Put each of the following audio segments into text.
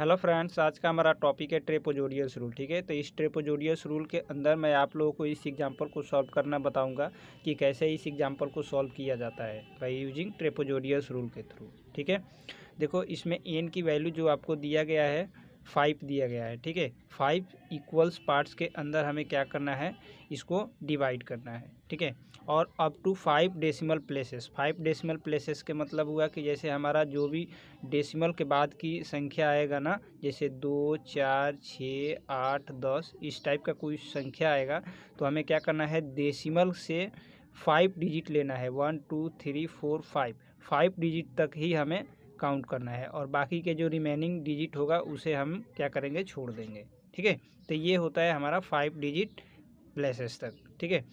hello friends आज का हमारा टॉपिक है ट्रेपोजोडियस रूल ठीक है तो इस ट्रेपोजोडियस रूल के अंदर मैं आप लोगों को इस एग्जांपल को सॉल्व करना बताऊंगा कि कैसे इस एग्जांपल को सॉल्व किया जाता है बाय यूजिंग ट्रेपोजोडियस रूल के थ्रू ठीक है देखो इसमें एन की वैल्यू जो आपको दिया गया है फाइव दिया गया है ठीक है फाइव इक्वल्स पार्ट्स के अंदर हमें क्या करना है इसको डिवाइड करना है ठीक है और up to five decimal places five decimal places के मतलब हुआ कि जैसे हमारा जो भी डेसिमल के बाद की संख्या आएगा ना जैसे दो चार छः आठ दस इस टाइप का कोई संख्या आएगा तो हमें क्या करना है डेसिमल से फाइव डिजिट लेना है one two three four five five digit तक ही हमें काउंट करना है और बाकी के जो रिमेनिंग डिजिट होगा उसे हम क्या करेंगे छोड़ देंगे ठीक है तो ये होता है हमारा फाइव डिजिट प्लेसेस तक ठीक है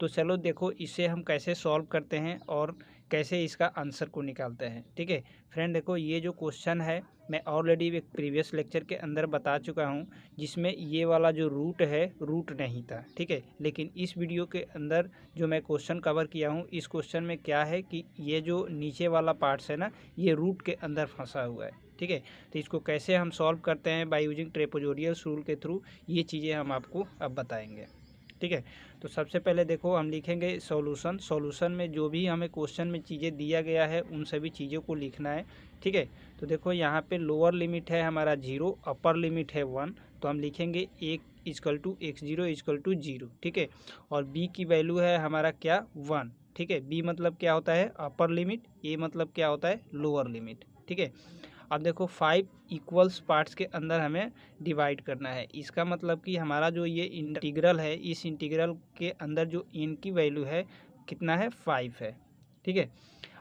तो चलो देखो इसे हम कैसे सॉल्व करते हैं और कैसे इसका आंसर को निकालते हैं ठीक है फ्रेंड देखो ये जो क्वेश्चन है मैं ऑलरेडी एक प्रीवियस लेक्चर के अंदर बता चुका हूँ जिसमें ये वाला जो रूट है रूट नहीं था ठीक है लेकिन इस वीडियो के अंदर जो मैं क्वेश्चन कवर किया हूँ इस क्वेश्चन में क्या है कि ये जो नीचे वाला पार्ट्स है ना ये रूट के अंदर फंसा हुआ है ठीक है तो इसको कैसे हम सॉल्व करते हैं बाई यूजिंग ट्रेपोजोरियल रूल के थ्रू ये चीज़ें हम आपको अब बताएँगे ठीक है तो सबसे पहले देखो हम लिखेंगे सॉल्यूशन सॉल्यूशन में जो भी हमें क्वेश्चन में चीज़ें दिया गया है उन सभी चीज़ों को लिखना है ठीक है तो देखो यहाँ पे लोअर लिमिट है हमारा जीरो अपर लिमिट है वन तो हम लिखेंगे एक equal to X zero equal to zero ठीक है और बी की वैल्यू है हमारा क्या वन ठीक है बी मतलब क्या होता है अपर लिमिट ए मतलब क्या होता है लोअर लिमिट ठीक है अब देखो फाइव इक्वल्स पार्ट्स के अंदर हमें डिवाइड करना है इसका मतलब कि हमारा जो ये इंटीग्रल है इस इंटीग्रल के अंदर जो एन की वैल्यू है कितना है फाइव है ठीक है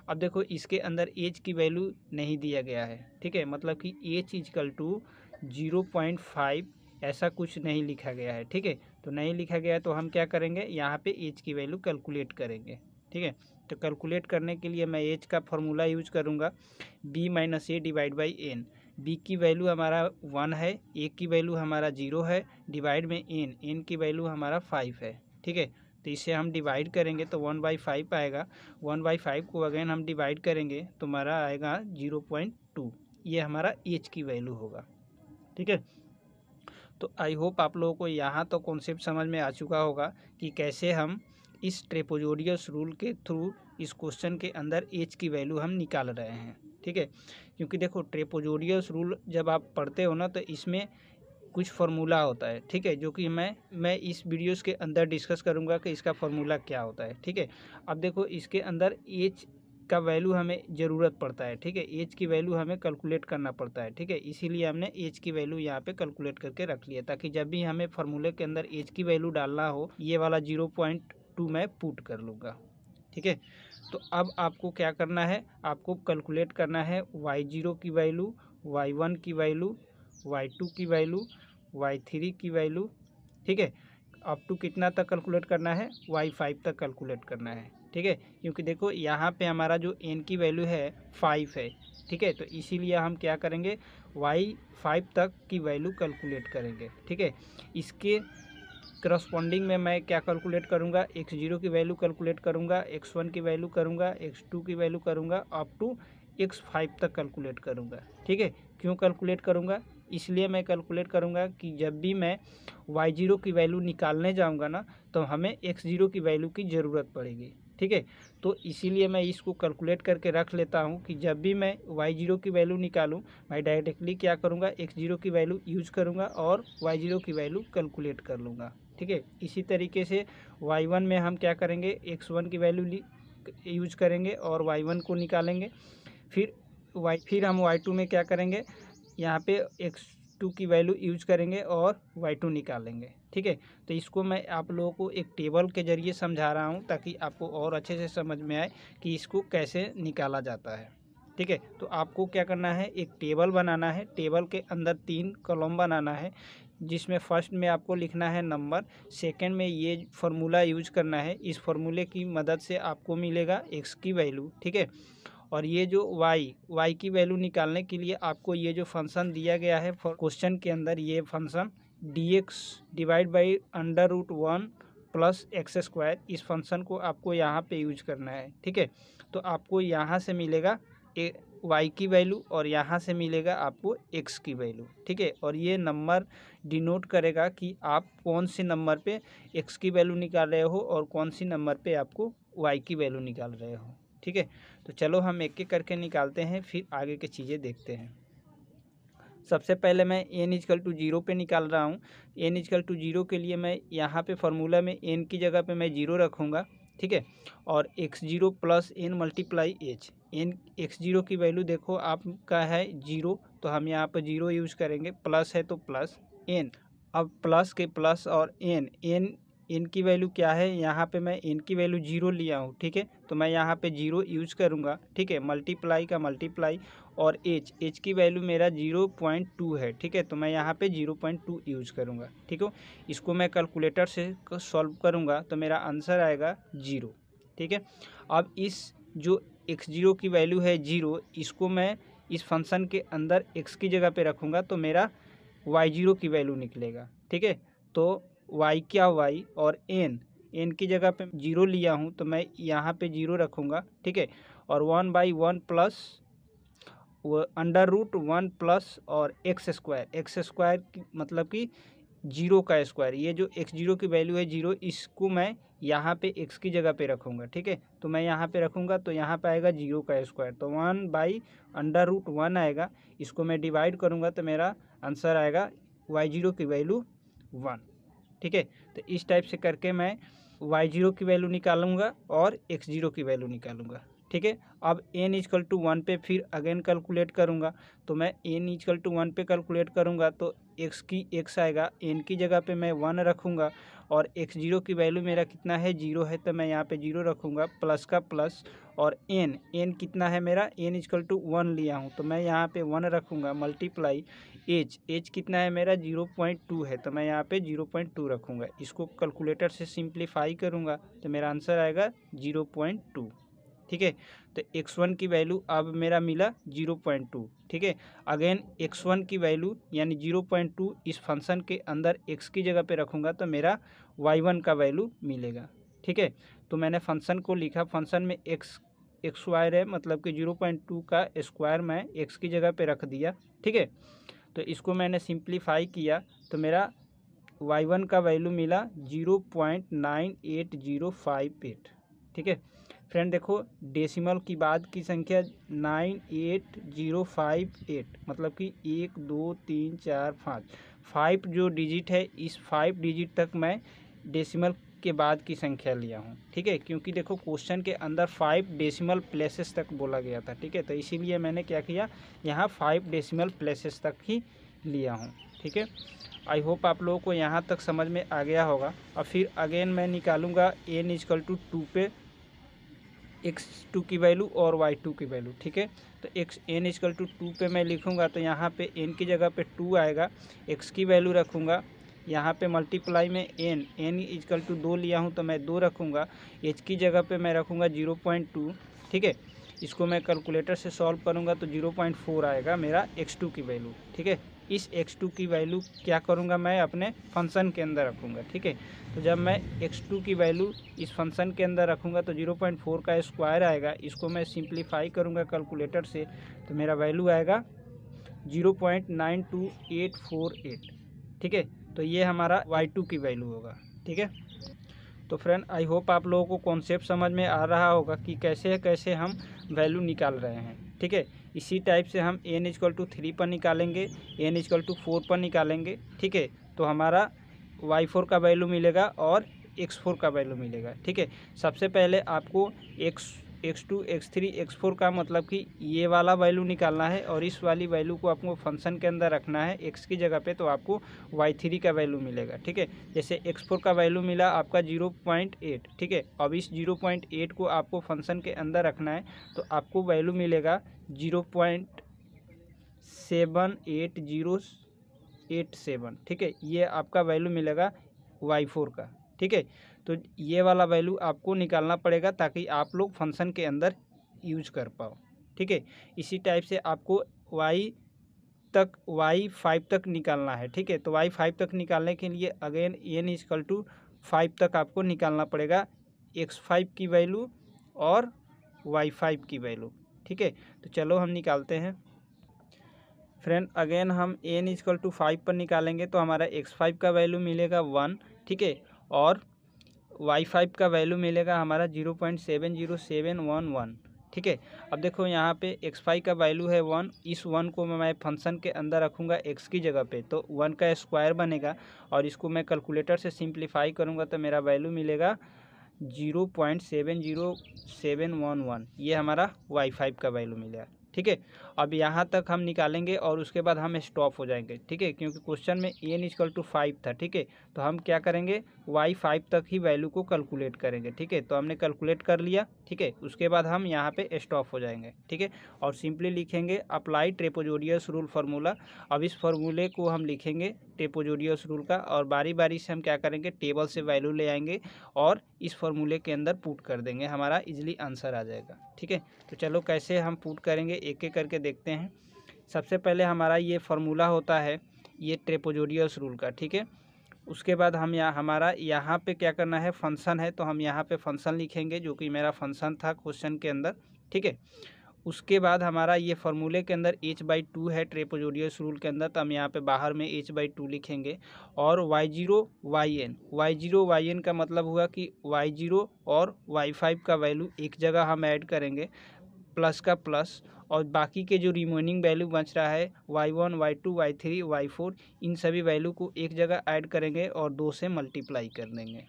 अब देखो इसके अंदर एच की वैल्यू नहीं दिया गया है ठीक है मतलब कि H equal to zero point five ऐसा कुछ नहीं लिखा गया है ठीक है तो नहीं लिखा गया है तो हम क्या करेंगे यहाँ पे एच की वैल्यू कैलकुलेट करेंगे ठीक है तो कैलकुलेट करने के लिए मैं एच का फॉर्मूला यूज करूँगा B minus A divide by N B की वैल्यू हमारा वन है ए की वैल्यू हमारा जीरो है डिवाइड में एन एन की वैल्यू हमारा फाइव है ठीक है तो इसे हम डिवाइड करेंगे तो वन बाई फाइव आएगा वन बाई फाइव को अगेन हम डिवाइड करेंगे तो हमारा आएगा जीरो पॉइंट टू ये हमारा एच की वैल्यू होगा ठीक है तो आई होप आप लोगों को यहाँ तो कॉन्सेप्ट समझ में आ चुका होगा कि कैसे हम इस ट्रेपोजोरियस रूल के थ्रू इस क्वेश्चन के अंदर एच की वैल्यू हम निकाल रहे हैं ठीक है क्योंकि देखो ट्रेपोजोरियस रूल जब आप पढ़ते हो ना तो इसमें कुछ फार्मूला होता है ठीक है जो कि मैं मैं इस वीडियोस के अंदर डिस्कस करूंगा कि इसका फार्मूला क्या होता है ठीक है अब देखो इसके अंदर एच का वैल्यू हमें ज़रूरत पड़ता है ठीक है एज की वैल्यू हमें कैलकुलेट करना पड़ता है ठीक है इसीलिए हमने एज की वैल्यू यहाँ पे कैलकुलेट करके रख लिया ताकि जब भी हमें फार्मूले के अंदर एज की वैल्यू डालना हो ये वाला जीरो पॉइंट टू मैं पुट कर लूँगा ठीक है तो अब आपको क्या करना है आपको कैलकुलेट करना है वाई जीरो की वैल्यू वाई वन की वैल्यू वाई टू की वैल्यू वाई थ्री की वैल्यू ठीक है अप टू कितना तक कैलकुलेट करना है वाई फाइव तक कैलकुलेट करना है ठीक है क्योंकि देखो यहाँ पे हमारा जो एन की वैल्यू है फाइव है ठीक है तो इसीलिए हम क्या करेंगे वाई फाइव तक की वैल्यू कैलकुलेट करेंगे ठीक है इसके करस्पॉन्डिंग में मैं क्या कैलकुलेट करूँगा एक्स जीरो की वैल्यू कैलकुलेट करूँगा एक्स वन की वैल्यू करूँगा एक्स टू की वैल्यू करूँगा अप टू एक्स फाइव तक कैलकुलेट करूँगा ठीक है क्यों कैलकुलेट करूँगा इसलिए मैं कैलकुलेट करूँगा कि जब भी मैं वाई जीरो की वैल्यू निकालने जाऊँगा ना तो हमें एक्स जीरो की वैल्यू की ज़रूरत पड़ेगी ठीक है तो इसीलिए मैं इसको कैलकुलेट करके रख लेता हूँ कि जब भी मैं वाई जीरो की वैल्यू निकालूँ मैं डायरेक्टली क्या करूँगा एक्स जीरो की वैल्यू यूज करूँगा और वाई जीरो की वैल्यू कैलकुलेट कर लूँगा ठीक है इसी तरीके से वाई वन में हम क्या करेंगे एक्स वन की वैल्यू यूज करेंगे और वाई वन को निकालेंगे फिर वाई फिर हम वाई टू में क्या करेंगे यहाँ पे एक्स टू की वैल्यू यूज करेंगे और वाई टू निकालेंगे ठीक है तो इसको मैं आप लोगों को एक टेबल के जरिए समझा रहा हूँ ताकि आपको और अच्छे से समझ में आए कि इसको कैसे निकाला जाता है ठीक है तो आपको क्या करना है एक टेबल बनाना है टेबल के अंदर तीन कॉलम बनाना है जिसमें फ़र्स्ट में आपको लिखना है नंबर सेकंड में ये फार्मूला यूज करना है इस फार्मूले की मदद से आपको मिलेगा एक्स की वैल्यू ठीक है और ये जो वाई वाई की वैल्यू निकालने के लिए आपको ये जो फंक्शन दिया गया है क्वेश्चन के अंदर ये function D X divide by under root one plus X square इस फंक्शन को आपको यहाँ पे यूज करना है ठीक है तो आपको यहाँ से मिलेगा ए वाई की वैल्यू और यहाँ से मिलेगा आपको एक्स की वैल्यू ठीक है और ये नंबर डिनोट करेगा कि आप कौन से नंबर पे एक्स की वैल्यू निकाल रहे हो और कौन सी नंबर पे आपको वाई की वैल्यू निकाल रहे हो ठीक है तो चलो हम एक एक करके निकालते हैं फिर आगे की चीज़ें देखते हैं सबसे पहले मैं एन इजकल टू जीरो पे निकाल रहा हूँ एन इजकल टू जीरो के लिए मैं यहाँ पे फार्मूला में एन की जगह पे मैं जीरो रखूँगा ठीक है और x zero plus n multiply h n x zero की वैल्यू देखो आपका है जीरो तो हम यहाँ पर जीरो यूज करेंगे प्लस है तो प्लस एन अब प्लस के प्लस और एन एन एन की वैल्यू क्या है यहाँ पे मैं एन की वैल्यू जीरो लिया हूँ ठीक है तो मैं यहाँ पे जीरो यूज करूँगा ठीक है मल्टीप्लाई का मल्टीप्लाई और एच एच की वैल्यू मेरा जीरो पॉइंट टू है ठीक है तो मैं यहाँ पे जीरो पॉइंट टू यूज करूँगा ठीक हो इसको मैं कैलकुलेटर से सॉल्व करूँगा तो मेरा आंसर आएगा जीरो ठीक है अब इस जो एक्स जीरो की वैल्यू है जीरो इसको मैं इस फंक्शन के अंदर एक्स की जगह पे रखूँगा तो मेरा वाई जीरो की वैल्यू निकलेगा ठीक है तो वाई क्या वाई और एन एन की जगह पे जीरो लिया हूँ तो मैं यहाँ पे जीरो रखूँगा ठीक है और one by one plus under root one plus और एक्स स्क्वायर एक्स स्क्वायर मतलब कि जीरो का स्क्वायर ये जो एक्स जीरो की वैल्यू है जीरो इसको मैं यहाँ पे एक्स की जगह पे रखूँगा ठीक है तो मैं यहाँ पे रखूँगा तो यहाँ पे आएगा जीरो का स्क्वायर तो one by under root one आएगा इसको मैं डिवाइड करूँगा तो मेरा आंसर आएगा वाई जीरो की वैल्यू वन ठीक है तो इस टाइप से करके मैं वाई जीरो की वैल्यू निकालूंगा और एक्स जीरो की वैल्यू निकालूंगा ठीक है अब एन इजकल टू वन पे फिर अगेन कैलकुलेट करूँगा तो मैं एन इजकल टू वन पे कैलकुलेट करूँगा तो एक्स की एक्स आएगा एन की जगह पे मैं वन रखूँगा और एक्स जीरो की वैल्यू मेरा कितना है जीरो है तो मैं यहाँ पे जीरो रखूँगा प्लस का प्लस और एन एन कितना है मेरा एन इजकल टू वन लिया हूँ तो मैं यहाँ पे वन रखूँगा मल्टीप्लाई एच एच कितना है मेरा जीरो पॉइंट टू है तो मैं यहाँ पर जीरो पॉइंट टू रखूँगा इसको कैलकुलेटर से सिंप्लीफाई करूँगा तो मेरा आंसर आएगा जीरो पॉइंट टू ठीक है तो एक्स वन की वैल्यू अब मेरा मिला जीरो पॉइंट टू ठीक है अगेन एक्स वन की वैल्यू यानी जीरो पॉइंट टू इस फंक्शन के अंदर एक्स की जगह पे रखूँगा तो मेरा वाई वन का वैल्यू मिलेगा ठीक है तो मैंने फंक्शन को लिखा फंक्शन में एक्स एक स्क्वायर है मतलब कि जीरो पॉइंट टू का स्क्वायर मैं एक्स की जगह पे रख दिया ठीक है तो इसको मैंने सिंप्लीफाई किया तो मेरा वाई वन का वैल्यू मिला zero point nine eight zero five eight ठीक है फ्रेंड देखो डेसिमल की बाद की संख्या nine eight zero five eight मतलब कि एक दो तीन चार पाँच फाइव जो डिजिट है इस फाइव डिजिट तक मैं डेसिमल के बाद की संख्या लिया हूँ ठीक है क्योंकि देखो क्वेश्चन के अंदर फाइव डेसिमल प्लेसेस तक बोला गया था ठीक है तो इसीलिए मैंने क्या किया यहाँ फाइव डेसिमल प्लेसेस तक ही लिया हूँ ठीक है आई होप आप लोगों को यहाँ तक समझ में आ गया होगा और फिर अगेन मैं निकालूंगा एन इजकल टू टू पे एक्स टू की वैल्यू और वाई टू की वैल्यू ठीक है तो x n equal to two पर मैं लिखूँगा तो यहाँ पे एन की जगह पे टू आएगा एक्स की वैल्यू रखूँगा यहाँ पे मल्टीप्लाई में एन एन इजकल टू दो लिया हूँ तो मैं दो रखूँगा एच की जगह पे मैं रखूँगा जीरो पॉइंट टू ठीक है इसको मैं कैलकुलेटर से सॉल्व करूँगा तो जीरो पॉइंट फोर आएगा मेरा एक्स टू की वैल्यू ठीक है इस x2 की वैल्यू क्या करूँगा मैं अपने फंक्शन के अंदर रखूँगा ठीक है तो जब मैं x2 की वैल्यू इस फंक्शन के अंदर रखूँगा तो 0.4 का स्क्वायर आएगा इसको मैं सिंप्लीफाई करूँगा कैलकुलेटर से तो मेरा वैल्यू आएगा 0.92848 ठीक है तो ये हमारा y2 की वैल्यू होगा ठीक है तो फ्रेंड आई होप आप लोगों को कॉन्सेप्ट समझ में आ रहा होगा कि कैसे कैसे हम वैल्यू निकाल रहे हैं ठीक है इसी टाइप से हम एन इजकल टू थ्री पर निकालेंगे एन इजकल टू फोर पर निकालेंगे ठीक है तो हमारा वाई फोर का वैल्यू मिलेगा और एक्स फोर का वैल्यू मिलेगा ठीक है सबसे पहले आपको x x two x three x four का मतलब कि ये वाला वैल्यू निकालना है और इस वाली वैल्यू को आपको फंक्शन के अंदर रखना है एक्स की जगह पे तो आपको वाई थ्री का वैल्यू मिलेगा ठीक है जैसे एक्स फोर का वैल्यू मिला आपका जीरो पॉइंट एट ठीक है अब इस जीरो पॉइंट एट को आपको फंक्शन के अंदर रखना है तो आपको वैल्यू मिलेगा zero point seven eight zero eight seven ठीक है ये आपका वैल्यू मिलेगा वाई फोर का ठीक है तो ये वाला वैल्यू आपको निकालना पड़ेगा ताकि आप लोग फंक्शन के अंदर यूज कर पाओ ठीक है इसी टाइप से आपको वाई तक वाई फाइव तक निकालना है ठीक है तो वाई फाइव तक निकालने के लिए again n equal to five तक आपको निकालना पड़ेगा एक्स फाइव की वैल्यू और वाई फाइव की वैल्यू ठीक है तो चलो हम निकालते हैं फ्रेंड अगेन हम एन इजकल टू फाइव पर निकालेंगे तो हमारा एक्स फाइव का वैल्यू मिलेगा वन ठीक है और वाई फाइव का वैल्यू मिलेगा हमारा zero point seven zero seven one one ठीक है अब देखो यहाँ पे एक्स फाइव का वैल्यू है वन इस वन को मैं फंक्शन के अंदर रखूँगा एक्स की जगह पे तो वन का स्क्वायर बनेगा और इसको मैं कैलकुलेटर से सिंप्लीफाई करूँगा तो मेरा वैल्यू मिलेगा zero point seven zero seven one one ये हमारा वाई फाइव का वैल्यू मिलेगा ठीक है अब यहाँ तक हम निकालेंगे और उसके बाद हम स्टॉप हो जाएंगे ठीक है क्योंकि क्वेश्चन में एन इजकल टू फाइव था ठीक है तो हम क्या करेंगे वाई फाइव तक ही वैल्यू को कैलकुलेट करेंगे ठीक है तो हमने कैलकुलेट कर लिया ठीक है उसके बाद हम यहाँ पे स्टॉप हो जाएंगे ठीक है और सिंपली लिखेंगे अप्लाई ट्रेपोजोरियस रूल फार्मूला अब इस फार्मूले को हम लिखेंगे ट्रेपोजोरियस रूल का और बारी बारी से हम क्या करेंगे टेबल से वैल्यू ले आएंगे और इस फॉर्मूले के अंदर पुट कर देंगे हमारा इजीली आंसर आ जाएगा ठीक है तो चलो कैसे हम पुट करेंगे एक एक करके देखते हैं सबसे पहले हमारा ये फार्मूला होता है ये ट्रेपोजोडियस रूल का ठीक है उसके बाद हम यहाँ हमारा यहाँ पे क्या करना है फंक्शन है तो हम यहाँ पे फंक्शन लिखेंगे जो कि मेरा फंक्शन था क्वेश्चन के अंदर ठीक है उसके बाद हमारा ये फॉर्मूले के अंदर एच बाई टू है ट्रेपोजोडियस रूल के अंदर तो हम यहाँ पे बाहर में एच बाई टू लिखेंगे और Y zero y n y zero y n का मतलब हुआ कि वाई जीरो और वाई फाइव का वैल्यू एक जगह हम ऐड करेंगे प्लस का प्लस और बाकी के जो रिमेनिंग वैल्यू बच रहा है y one y two y three y four इन सभी वैल्यू को एक जगह ऐड करेंगे और दो से मल्टीप्लाई कर देंगे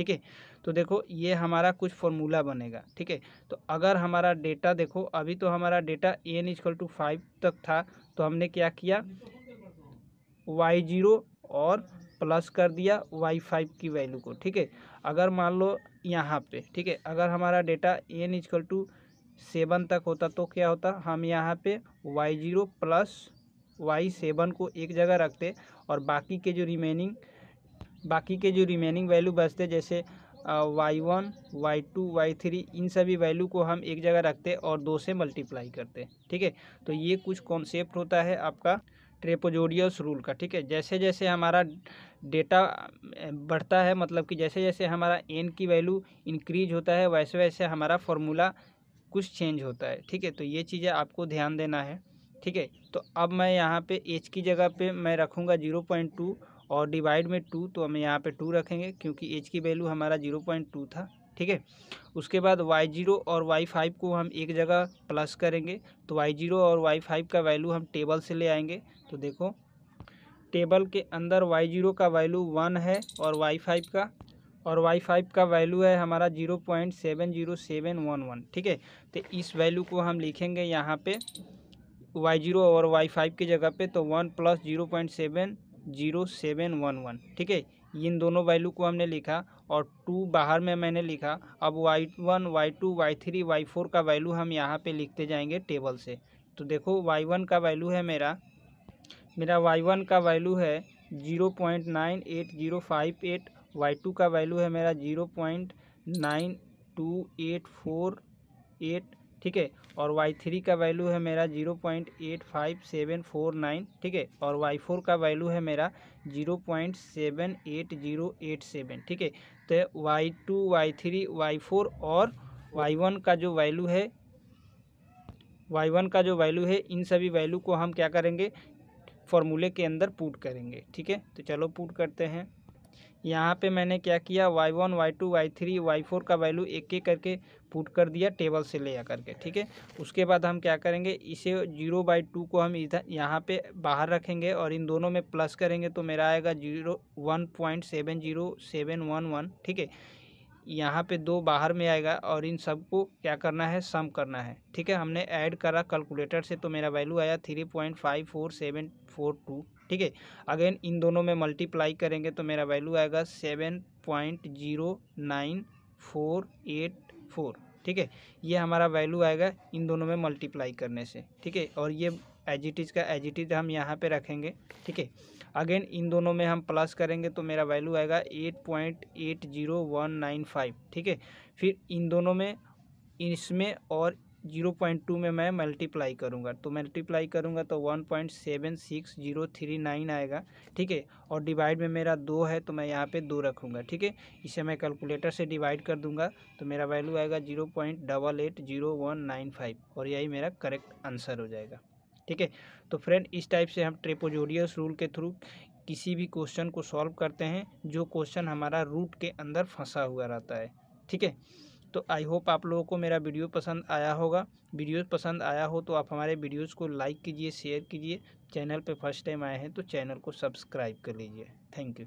ठीक है तो देखो ये हमारा कुछ फॉर्मूला बनेगा ठीक है तो अगर हमारा डेटा देखो अभी तो हमारा data n equal to five तक था तो हमने क्या किया वाई जीरो और प्लस कर दिया वाई फाइव की वैल्यू को ठीक है अगर मान लो यहाँ पे ठीक है अगर हमारा data n equal to seven तक होता तो क्या होता हम यहाँ पे y zero plus y seven को एक जगह रखते और बाकी के जो रिमेनिंग बाकी के जो रिमेनिंग वैल्यू बचते जैसे y one y two y three इन सभी वैल्यू को हम एक जगह रखते और दो से मल्टीप्लाई करते ठीक है तो ये कुछ कॉन्सेप्ट होता है आपका ट्रेपोजोडियस रूल का ठीक है जैसे जैसे हमारा डेटा बढ़ता है मतलब कि जैसे जैसे हमारा एन की वैल्यू इंक्रीज होता है वैसे वैसे हमारा फॉर्मूला कुछ चेंज होता है ठीक है तो ये चीज़ें आपको ध्यान देना है ठीक है तो अब मैं यहाँ पे एच की जगह पे मैं रखूँगा जीरो पॉइंट टू और डिवाइड में टू तो हम यहाँ पे टू रखेंगे क्योंकि एच की वैल्यू हमारा जीरो पॉइंट टू था ठीक है उसके बाद वाई जीरो और वाई फाइव को हम एक जगह प्लस करेंगे तो वाई जीरो और वाई फाइव का वैल्यू हम टेबल से ले आएंगे तो देखो टेबल के अंदर वाई जीरो का वैल्यू वन है और वाई फाइव का और वाई फाइव का वैल्यू है हमारा zero point seven zero seven one one ठीक है तो इस वैल्यू को हम लिखेंगे यहाँ पे वाई जीरो और वाई फाइव की जगह पे तो one plus zero point seven zero seven one one ठीक है इन दोनों वैल्यू को हमने लिखा और टू बाहर में मैंने लिखा अब y one y two y three y four का वैल्यू हम यहाँ पे लिखते जाएंगे टेबल से तो देखो वाई वन का वैल्यू है मेरा मेरा वाई वन का वैल्यू है zero point nine eight zero five eight y two का वैल्यू है मेरा zero point nine two eight four eight ठीक है और वाई थ्री का वैल्यू है मेरा zero point eight five seven four nine ठीक है और वाई फोर का वैल्यू है मेरा zero point seven eight zero eight seven ठीक है तो y two y three y four और वाई वन का जो वैल्यू है वाई वन का जो वैल्यू है इन सभी वैल्यू को हम क्या करेंगे फॉर्मूले के अंदर पुट करेंगे ठीक है तो चलो पुट करते हैं यहाँ पे मैंने क्या किया y y one two y three y four का वैल्यू एक एक करके पुट कर दिया टेबल से ले आकर के ठीक है उसके बाद हम क्या करेंगे इसे जीरो बाई टू को हम इधर यहाँ पे बाहर रखेंगे और इन दोनों में प्लस करेंगे तो मेरा आएगा zero one point seven zero seven one one ठीक है यहाँ पे दो बाहर में आएगा और इन सबको क्या करना है सम करना है ठीक है हमने ऐड करा कैलकुलेटर से तो मेरा वैल्यू आया three point five four seven four two ठीक है अगेन इन दोनों में मल्टीप्लाई करेंगे तो मेरा वैल्यू आएगा seven point zero nine four eight four ठीक है ये हमारा वैल्यू आएगा इन दोनों में मल्टीप्लाई करने से ठीक है और ये एजिटिज का एजिटिज हम यहाँ पे रखेंगे ठीक है अगेन इन दोनों में हम प्लस करेंगे तो मेरा वैल्यू आएगा eight point eight zero one nine five ठीक है फिर इन दोनों में इसमें और जीरो पॉइंट टू में मैं मल्टीप्लाई करूँगा तो मल्टीप्लाई करूँगा तो one point seven six zero three nine आएगा ठीक है और डिवाइड में मेरा दो है तो मैं यहाँ पे दो रखूँगा ठीक है इसे मैं कैलकुलेटर से डिवाइड कर दूँगा तो मेरा वैल्यू आएगा zero point double eight zero one nine five और यही मेरा करेक्ट आंसर हो जाएगा ठीक है तो फ्रेंड इस टाइप से हम ट्रेपोजोडियस रूल के थ्रू किसी भी क्वेश्चन को सॉल्व करते हैं जो क्वेश्चन हमारा रूट के अंदर फंसा हुआ रहता है ठीक है तो आई होप आप लोगों को मेरा वीडियो पसंद आया होगा वीडियो पसंद आया हो तो आप हमारे वीडियोज़ को लाइक कीजिए शेयर कीजिए चैनल पर फर्स्ट टाइम आए हैं तो चैनल को सब्सक्राइब कर लीजिए थैंक यू